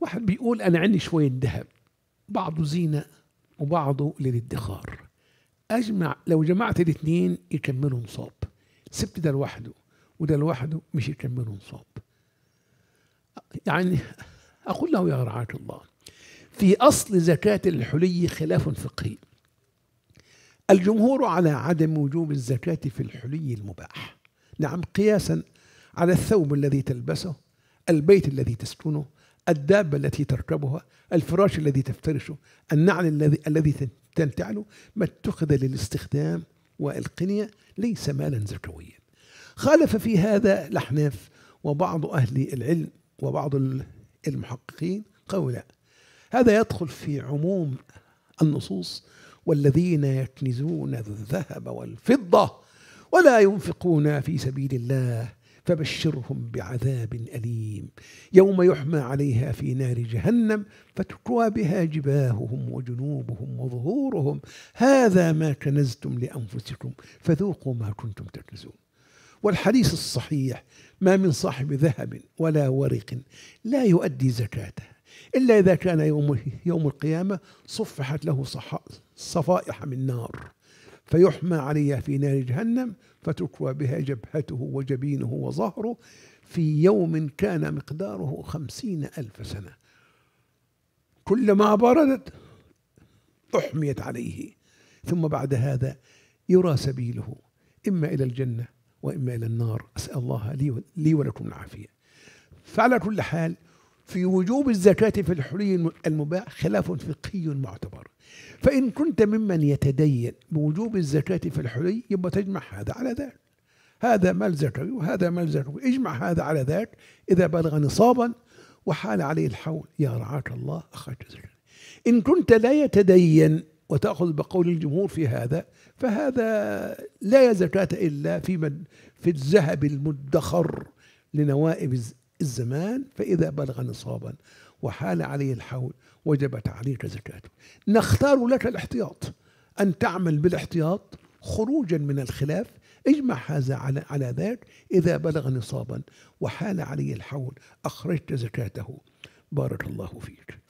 واحد بيقول أنا عندي شوية ذهب بعضه زينة وبعضه للادخار أجمع لو جمعت الاثنين يكملوا نصاب سبت ده لوحده وده لوحده مش يكملوا نصاب يعني أقول له يا رعاك الله في أصل زكاة الحلي خلاف فقهي الجمهور على عدم وجوب الزكاة في الحلي المباح نعم قياسا على الثوب الذي تلبسه البيت الذي تسكنه الدابة التي تركبها الفراش الذي تفترشه النعل الذي الذي تنتعله ما اتخذ للاستخدام والقنية ليس مالا زكويا خالف في هذا الأحناف وبعض أهل العلم وبعض المحققين قولا هذا يدخل في عموم النصوص والذين يكنزون الذهب والفضة ولا ينفقون في سبيل الله فبشرهم بعذاب أليم يوم يحمى عليها في نار جهنم فتكوى بها جباههم وجنوبهم وظهورهم هذا ما كنزتم لأنفسكم فذوقوا ما كنتم تكنزون والحديث الصحيح ما من صاحب ذهب ولا ورق لا يؤدي زكاته إلا إذا كان يوم, يوم القيامة صفحت له صفائح من نار فيحمى عليها في نار جهنم فتكوى بها جبهته وجبينه وظهره في يوم كان مقداره خمسين ألف سنة كلما بردت أحميت عليه ثم بعد هذا يرى سبيله إما إلى الجنة وإما إلى النار أسأل الله لي ولكم العافية فعلى كل حال في وجوب الزكاة في الحلي المباح خلاف فقهي معتبر فإن كنت ممن يتدين بوجوب الزكاة في الحلي يبقى تجمع هذا على ذاك هذا مال زكوي وهذا مال زكوي اجمع هذا على ذاك إذا بلغ نصابا وحال عليه الحول يا رعاك الله أخرج زكاة إن كنت لا يتدين وتأخذ بقول الجمهور في هذا فهذا لا زكاة إلا في من في الذهب المدخر لنوائب الزمان فإذا بلغ نصابا وحال عليه الحول وجبت عليك زكاته نختار لك الاحتياط أن تعمل بالاحتياط خروجا من الخلاف اجمع هذا على على ذاك إذا بلغ نصابا وحال عليه الحول أخرجت زكاته بارك الله فيك